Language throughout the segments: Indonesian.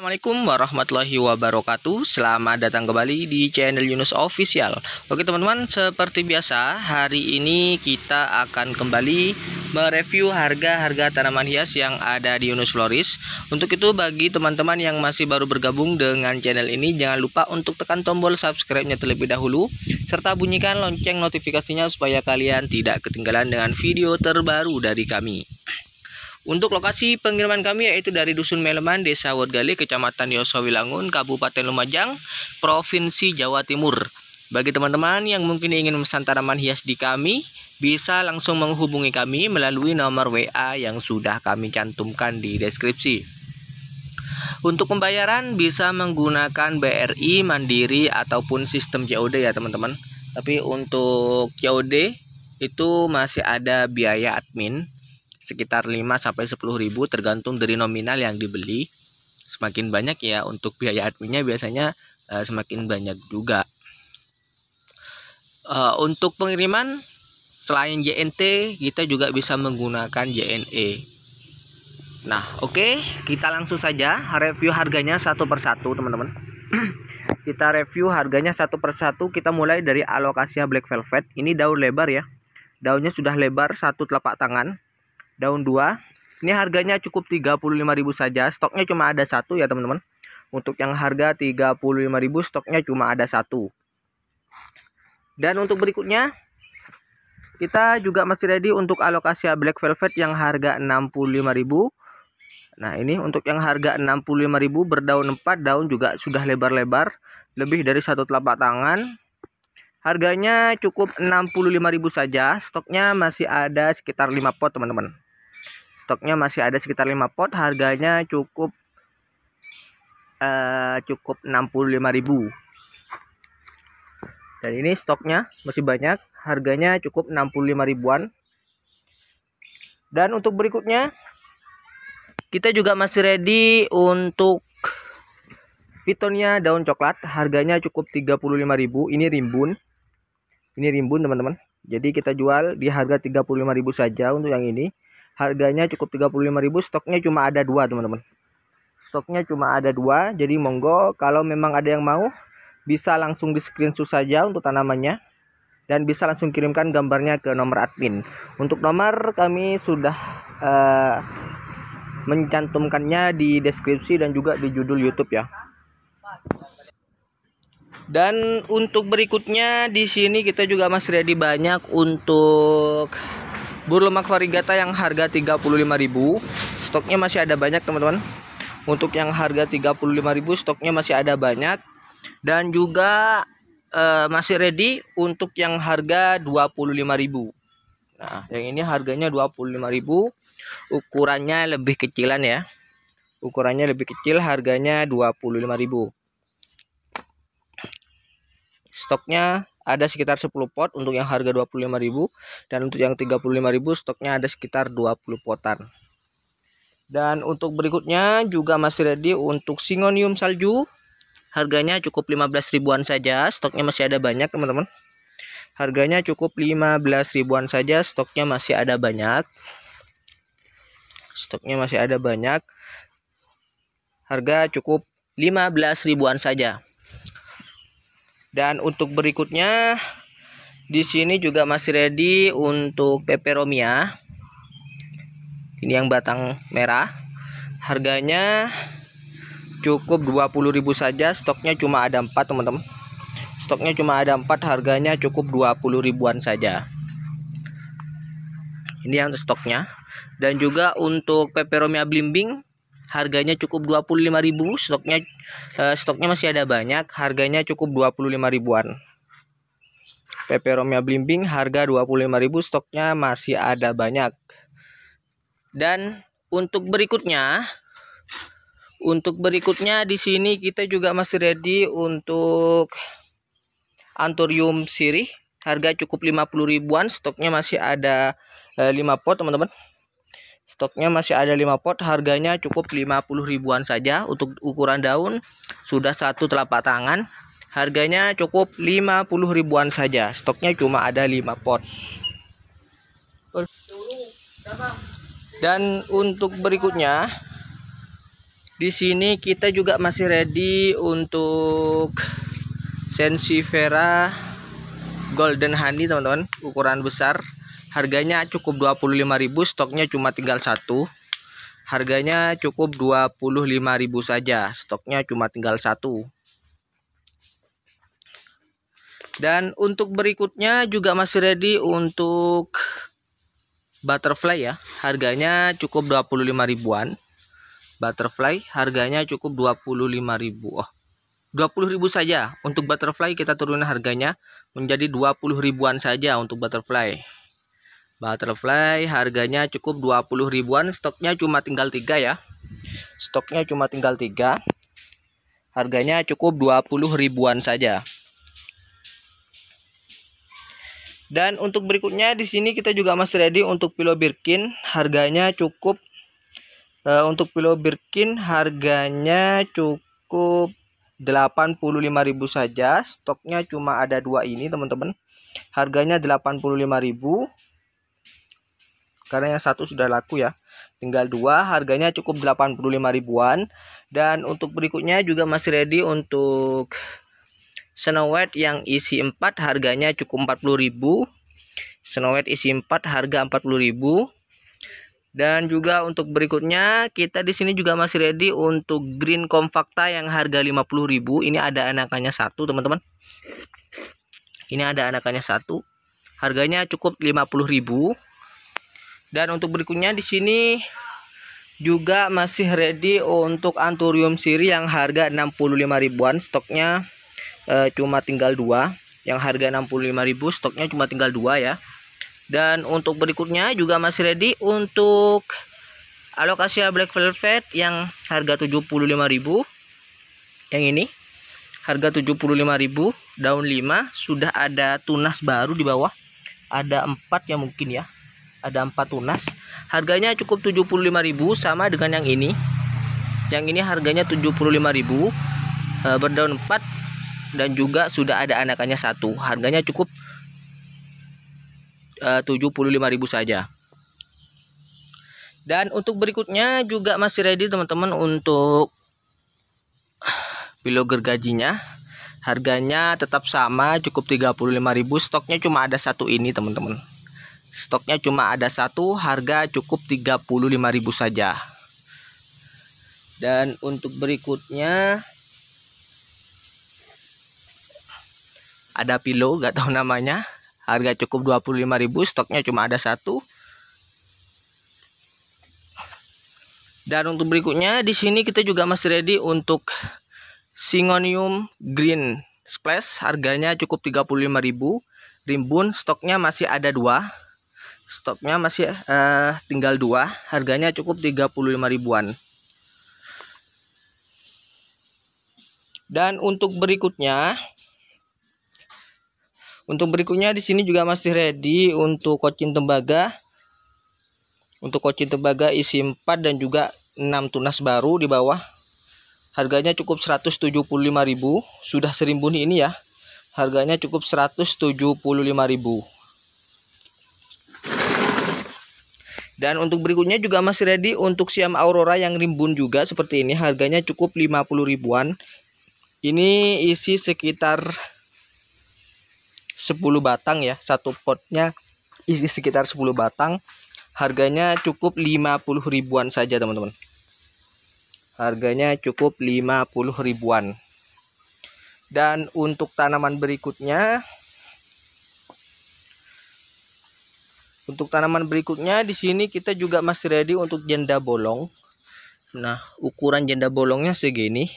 Assalamualaikum warahmatullahi wabarakatuh Selamat datang kembali di channel Yunus Official Oke teman-teman seperti biasa hari ini kita akan kembali mereview harga-harga tanaman hias yang ada di Yunus Floris Untuk itu bagi teman-teman yang masih baru bergabung dengan channel ini Jangan lupa untuk tekan tombol subscribe-nya terlebih dahulu Serta bunyikan lonceng notifikasinya supaya kalian tidak ketinggalan dengan video terbaru dari kami untuk lokasi pengiriman kami yaitu dari Dusun Meleman, Desa Wodgali, Kecamatan Yosowilangun, Kabupaten Lumajang, Provinsi Jawa Timur. Bagi teman-teman yang mungkin ingin memesan tanaman hias di kami, bisa langsung menghubungi kami melalui nomor WA yang sudah kami cantumkan di deskripsi. Untuk pembayaran bisa menggunakan BRI, Mandiri ataupun sistem COD ya teman-teman. Tapi untuk COD itu masih ada biaya admin sekitar 5 sampai 10 ribu tergantung dari nominal yang dibeli. Semakin banyak ya untuk biaya adminnya biasanya uh, semakin banyak juga. Uh, untuk pengiriman selain JNT kita juga bisa menggunakan JNE. Nah, oke, okay, kita langsung saja review harganya satu persatu, teman-teman. kita review harganya satu persatu. Kita mulai dari alokasinya Black Velvet. Ini daun lebar ya. Daunnya sudah lebar satu telapak tangan daun 2 ini harganya cukup 35.000 saja stoknya cuma ada satu ya teman-teman untuk yang harga 35.000 stoknya cuma ada satu dan untuk berikutnya kita juga masih ready untuk alokasi black velvet yang harga 65.000 Nah ini untuk yang harga 65.000 berdaun 4 daun juga sudah lebar-lebar lebih dari satu telapak tangan Harganya cukup 65.000 saja stoknya masih ada sekitar 5 pot teman-teman stoknya masih ada sekitar 5 pot harganya cukup uh, cukup 65.000 dan ini stoknya masih banyak harganya cukup 65000 ribuan dan untuk berikutnya kita juga masih ready untuk fitonya daun coklat harganya cukup 35.000 ini rimbun ini rimbun teman-teman jadi kita jual di harga 35.000 saja untuk yang ini harganya cukup 35.000 stoknya cuma ada dua teman-teman stoknya cuma ada dua jadi monggo kalau memang ada yang mau bisa langsung di screenshot saja untuk tanamannya dan bisa langsung kirimkan gambarnya ke nomor admin untuk nomor kami sudah uh, mencantumkannya di deskripsi dan juga di judul YouTube ya dan untuk berikutnya di sini kita juga masih ready banyak untuk Bur lemak varigata yang harga 35.000, stoknya masih ada banyak teman-teman. Untuk yang harga 35.000 stoknya masih ada banyak dan juga uh, masih ready untuk yang harga 25.000. Nah, yang ini harganya 25.000, ukurannya lebih kecilan ya. Ukurannya lebih kecil, harganya 25.000. Stoknya ada sekitar 10 pot untuk yang harga 25.000 dan untuk yang 35.000 stoknya ada sekitar 20 potan. Dan untuk berikutnya juga masih ready untuk singonium salju. Harganya cukup 15 ribuan saja, stoknya masih ada banyak teman-teman. Harganya cukup 15 ribuan saja, stoknya masih ada banyak. Stoknya masih ada banyak. Harga cukup 15 ribuan saja. Dan untuk berikutnya di sini juga masih ready untuk peperomia. Ini yang batang merah. Harganya cukup 20.000 saja, stoknya cuma ada 4, teman-teman. Stoknya cuma ada 4, harganya cukup 20 ribuan saja. Ini yang stoknya. Dan juga untuk peperomia blimbing harganya cukup 25.000 stoknya uh, stoknya masih ada banyak harganya cukup 25000 ribuan Peperomia Romia Blimbing harga 25.000 stoknya masih ada banyak dan untuk berikutnya untuk berikutnya di sini kita juga masih ready untuk Anthurium sirih harga cukup 50 ribuan stoknya masih ada eh, 5 pot teman-teman Stoknya masih ada 5 pot, harganya cukup 50 ribuan saja untuk ukuran daun sudah satu telapak tangan. Harganya cukup 50 ribuan saja. Stoknya cuma ada 5 pot. Dan untuk berikutnya di sini kita juga masih ready untuk Sensifera Golden Honey teman-teman ukuran besar Harganya cukup 25.000, stoknya cuma tinggal satu. Harganya cukup 25.000 saja, stoknya cuma tinggal satu. Dan untuk berikutnya juga masih ready untuk butterfly ya. Harganya cukup 25 ribuan. Butterfly harganya cukup 25 ribu. Oh, 20 ribu saja. Untuk butterfly kita turunin harganya menjadi 20 ribuan saja untuk butterfly. Butterfly harganya cukup 20 ribuan, stoknya cuma tinggal 3 ya. Stoknya cuma tinggal 3. Harganya cukup 20 ribuan saja. Dan untuk berikutnya di sini kita juga masih ready untuk pilo Birkin, harganya cukup uh, untuk pilo Birkin harganya cukup 85.000 saja. Stoknya cuma ada dua ini, teman-teman. Harganya 85.000 karena yang satu sudah laku ya tinggal dua harganya cukup 85 ribuan dan untuk berikutnya juga masih ready untuk Snow White yang isi 4 harganya cukup 40 ribu Snow White isi 4 harga 40 ribu dan juga untuk berikutnya kita di sini juga masih ready untuk green compacta yang harga 50.000. Ini ada anakannya satu, teman-teman. Ini ada anakannya satu. Harganya cukup 50.000 dan untuk berikutnya di sini juga masih ready untuk anturium siri yang harga 65 ribuan stoknya e, cuma tinggal dua yang harga 65 ribu stoknya cuma tinggal dua ya dan untuk berikutnya juga masih ready untuk alokasi black velvet yang harga 75 ribu yang ini harga 75 ribu daun 5 sudah ada tunas baru di bawah ada empat ya mungkin ya ada empat tunas harganya cukup 75.000 sama dengan yang ini yang ini harganya 75.000 e, berdaun 4 dan juga sudah ada anakannya satu harganya cukup 75.000 e, saja dan untuk berikutnya juga masih ready teman-teman untuk piloger gajinya harganya tetap sama cukup 35.000 stoknya cuma ada satu ini teman-teman Stoknya cuma ada satu, harga cukup 35.000 saja. Dan untuk berikutnya ada pilo, gak tahu namanya. Harga cukup 25.000, stoknya cuma ada satu. Dan untuk berikutnya di sini kita juga masih ready untuk Singonium Green Splash harganya cukup 35.000, rimbun stoknya masih ada dua stoknya masih uh, tinggal dua harganya cukup 35 ribuan dan untuk berikutnya untuk berikutnya di sini juga masih ready untuk kocin tembaga untuk kocin tembaga isi 4 dan juga 6 tunas baru di bawah harganya cukup 175.000 sudah serimbun ini ya harganya cukup 175.000 Dan untuk berikutnya juga masih ready untuk Siam Aurora yang rimbun juga seperti ini. Harganya cukup 50 ribuan. Ini isi sekitar 10 batang ya. Satu potnya isi sekitar 10 batang. Harganya cukup 50 ribuan saja teman-teman. Harganya cukup 50 ribuan. Dan untuk tanaman berikutnya Untuk tanaman berikutnya di sini kita juga masih ready untuk janda bolong. Nah, ukuran janda bolongnya segini.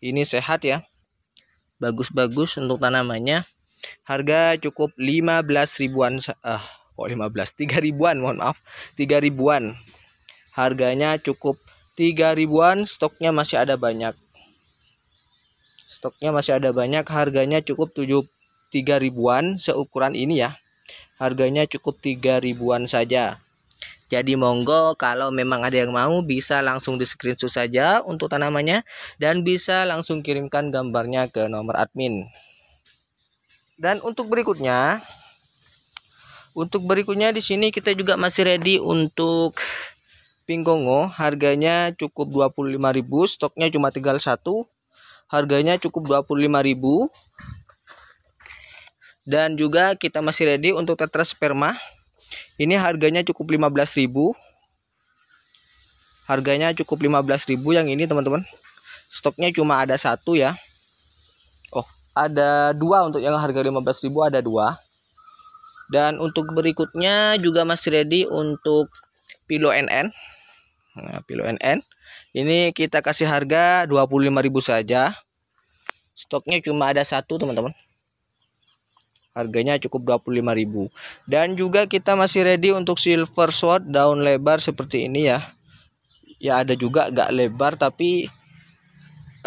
Ini sehat ya. Bagus-bagus untuk tanamannya. Harga cukup 15 ribuan ah kok 15 3 ribuan mohon maaf 3 ribuan harganya cukup 3 ribuan stoknya masih ada banyak stoknya masih ada banyak harganya cukup 7 3 ribuan seukuran ini ya harganya cukup 3 ribuan saja jadi monggo kalau memang ada yang mau bisa langsung di screenshot saja untuk tanamannya dan bisa langsung kirimkan gambarnya ke nomor admin. Dan untuk berikutnya untuk berikutnya di sini kita juga masih ready untuk pinggongo harganya cukup 25.000 stoknya cuma tinggal satu harganya cukup 25.000 dan juga kita masih ready untuk sperma. ini harganya cukup 15.000 harganya cukup 15.000 yang ini teman-teman stoknya cuma ada satu ya Oh ada dua untuk yang harga 15.000 ada dua dan untuk berikutnya juga masih ready untuk pilo NN nah, pilo NN ini kita kasih harga 25.000 saja stoknya cuma ada satu teman-teman harganya cukup 25.000 dan juga kita masih ready untuk silver sword daun lebar seperti ini ya ya ada juga gak lebar tapi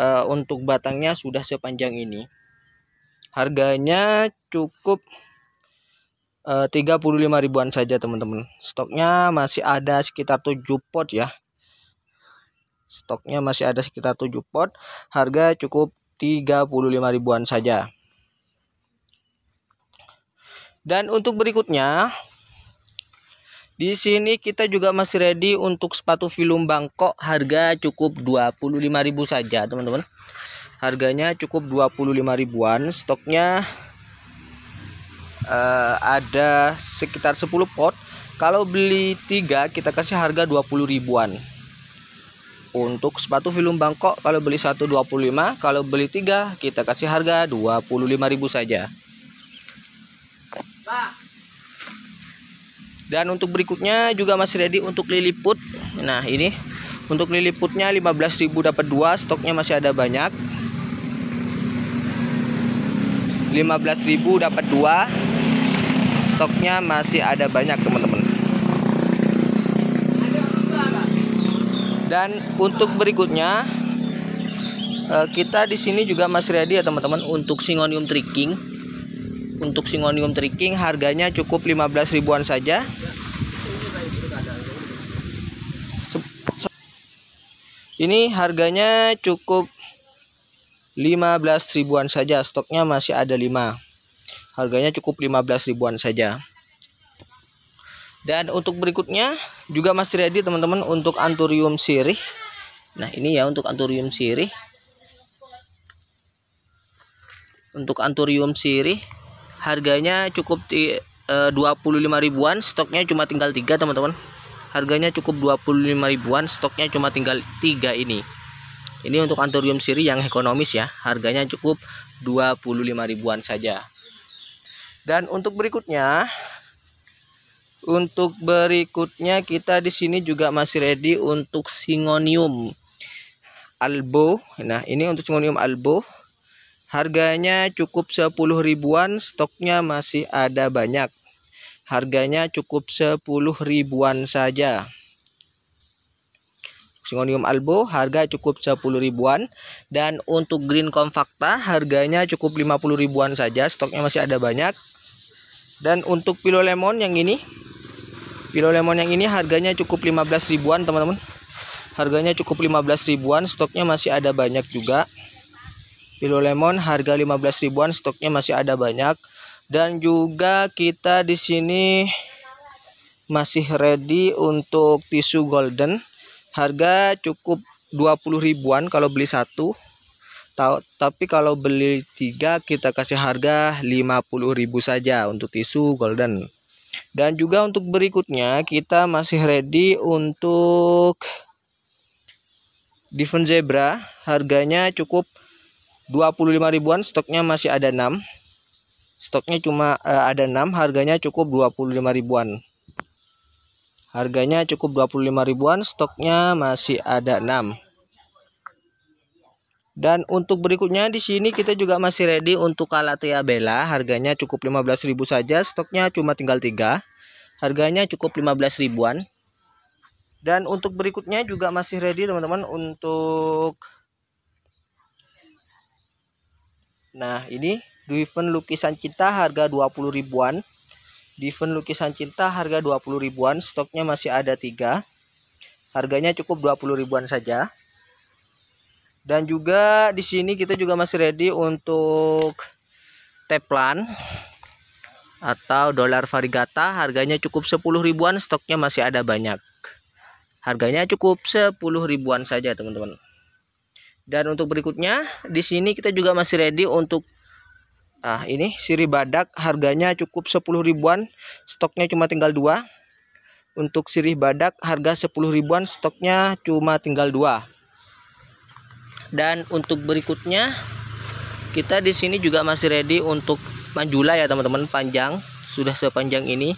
uh, untuk batangnya sudah sepanjang ini harganya cukup eh, uh, 35000 ribuan saja teman-teman stoknya masih ada sekitar 7 pot ya stoknya masih ada sekitar 7 pot harga cukup 35000 ribuan saja dan untuk berikutnya, di sini kita juga masih ready untuk sepatu film Bangkok harga cukup 25.000 saja, teman-teman. Harganya cukup 25.000-an, stoknya uh, ada sekitar 10 pot. Kalau beli 3 kita kasih harga 20.000-an. Untuk sepatu film Bangkok kalau beli 1 25, kalau beli 3 kita kasih harga 25.000 saja. dan untuk berikutnya juga masih ready untuk liliput nah ini untuk liliputnya 15.000 dapat 2 stoknya masih ada banyak 15.000 dapat 2 stoknya masih ada banyak teman-teman dan untuk berikutnya eh, kita di sini juga masih ready ya teman-teman untuk singonium tricking untuk singonium tricking harganya cukup 15 ribuan saja Ini harganya cukup 15 ribuan saja, stoknya masih ada 5. Harganya cukup 15 ribuan saja. Dan untuk berikutnya juga masih ready teman-teman untuk anturium sirih. Nah, ini ya untuk anturium sirih. Untuk anturium sirih harganya cukup di 25 eh, ribuan, stoknya cuma tinggal 3 teman-teman harganya cukup 25 ribuan stoknya cuma tinggal 3 ini ini untuk anthurium siri yang ekonomis ya harganya cukup 25 ribuan saja dan untuk berikutnya untuk berikutnya kita di sini juga masih ready untuk singonium albo. Nah, ini untuk singonium albo. Harganya cukup 10 ribuan, stoknya masih ada banyak. Harganya cukup 10 ribuan saja. Singonium albo harga cukup 10 ribuan dan untuk green Compacta harganya cukup 50 ribuan saja stoknya masih ada banyak dan untuk pilo lemon yang ini pilo lemon yang ini harganya cukup 15 ribuan teman-teman harganya cukup 15 ribuan stoknya masih ada banyak juga pilo lemon harga 15 ribuan stoknya masih ada banyak dan juga kita di sini masih ready untuk tisu golden harga cukup 20 ribuan kalau beli satu tahu tapi kalau beli tiga kita kasih harga 50 ribu saja untuk tisu golden dan juga untuk berikutnya kita masih ready untuk Diven Zebra harganya cukup 25 ribuan stoknya masih ada 6 Stoknya cuma uh, ada 6, harganya cukup 25 ribuan. Harganya cukup 25 ribuan, stoknya masih ada 6. Dan untuk berikutnya di sini kita juga masih ready untuk Calathea Bella, harganya cukup 15.000 saja, stoknya cuma tinggal 3. Harganya cukup 15 ribuan. Dan untuk berikutnya juga masih ready teman-teman untuk Nah, ini event lukisan cinta harga 20 ribuan. event lukisan cinta harga 20 ribuan. Stoknya masih ada 3. Harganya cukup 20 ribuan saja. Dan juga di sini kita juga masih ready untuk teplan atau dolar varigata harganya cukup 10 ribuan stoknya masih ada banyak harganya cukup 10 ribuan saja teman-teman dan untuk berikutnya di sini kita juga masih ready untuk Nah, ini siri badak harganya cukup 10 ribuan, stoknya cuma tinggal 2. Untuk sirih badak harga 10 ribuan, stoknya cuma tinggal 2. Dan untuk berikutnya kita di sini juga masih ready untuk manjula ya teman-teman, panjang sudah sepanjang ini.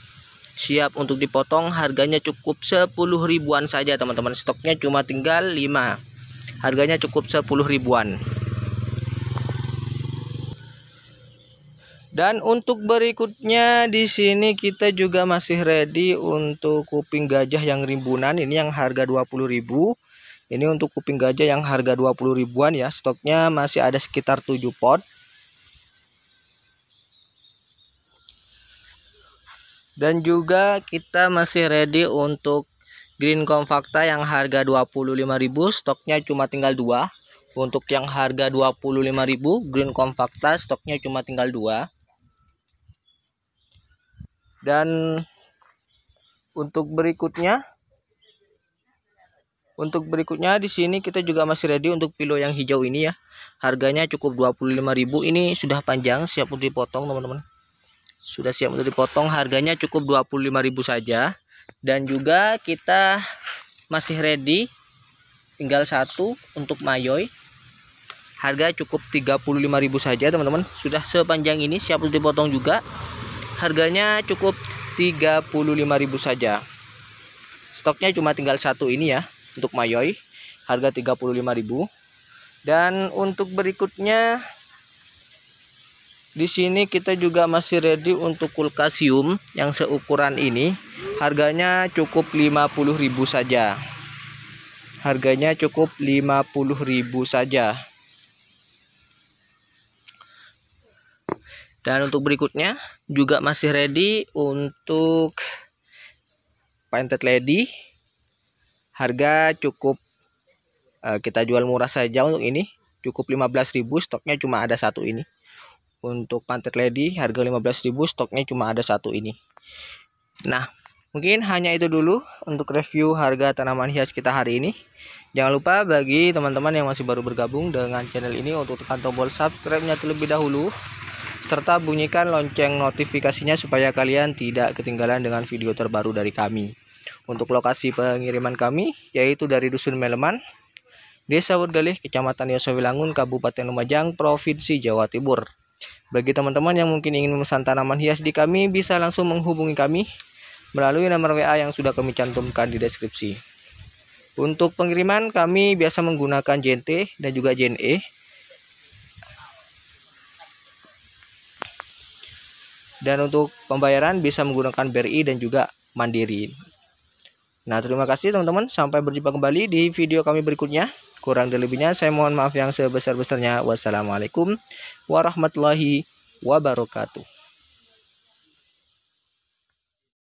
Siap untuk dipotong, harganya cukup 10 ribuan saja teman-teman. Stoknya cuma tinggal 5. Harganya cukup 10 ribuan. Dan untuk berikutnya di sini kita juga masih ready untuk kuping gajah yang rimbunan ini yang harga 20.000. Ini untuk kuping gajah yang harga 20 ribuan ya. Stoknya masih ada sekitar 7 pot. Dan juga kita masih ready untuk green compacta yang harga 25.000, stoknya cuma tinggal 2. Untuk yang harga 25.000, green compacta stoknya cuma tinggal 2 dan untuk berikutnya untuk berikutnya di sini kita juga masih ready untuk pilo yang hijau ini ya. Harganya cukup 25.000. Ini sudah panjang, siap untuk dipotong, teman-teman. Sudah siap untuk dipotong, harganya cukup 25.000 saja. Dan juga kita masih ready tinggal satu untuk mayoi. Harga cukup 35.000 saja, teman-teman. Sudah sepanjang ini siap untuk dipotong juga. Harganya cukup 35.000 saja. Stoknya cuma tinggal satu ini ya untuk Mayoi. Harga 35.000. Dan untuk berikutnya di sini kita juga masih ready untuk kulkasium yang seukuran ini. Harganya cukup 50.000 saja. Harganya cukup 50.000 saja. dan untuk berikutnya juga masih ready untuk painted lady harga cukup eh, kita jual murah saja untuk ini cukup 15.000 stoknya cuma ada satu ini untuk painted lady harga 15.000 stoknya cuma ada satu ini nah mungkin hanya itu dulu untuk review harga tanaman hias kita hari ini jangan lupa bagi teman-teman yang masih baru bergabung dengan channel ini untuk tekan tombol subscribe-nya terlebih dahulu serta bunyikan lonceng notifikasinya supaya kalian tidak ketinggalan dengan video terbaru dari kami. Untuk lokasi pengiriman kami yaitu dari Dusun Meleman, Desa Wurgalih, Kecamatan Yosowilangun, Kabupaten Lumajang, Provinsi Jawa Timur. Bagi teman-teman yang mungkin ingin memesan tanaman hias di kami, bisa langsung menghubungi kami melalui nomor WA yang sudah kami cantumkan di deskripsi. Untuk pengiriman, kami biasa menggunakan JNT dan juga JNE Dan untuk pembayaran bisa menggunakan BRI e dan juga Mandiri. Nah, terima kasih teman-teman. Sampai berjumpa kembali di video kami berikutnya. Kurang dan lebihnya saya mohon maaf yang sebesar-besarnya. Wassalamualaikum warahmatullahi wabarakatuh.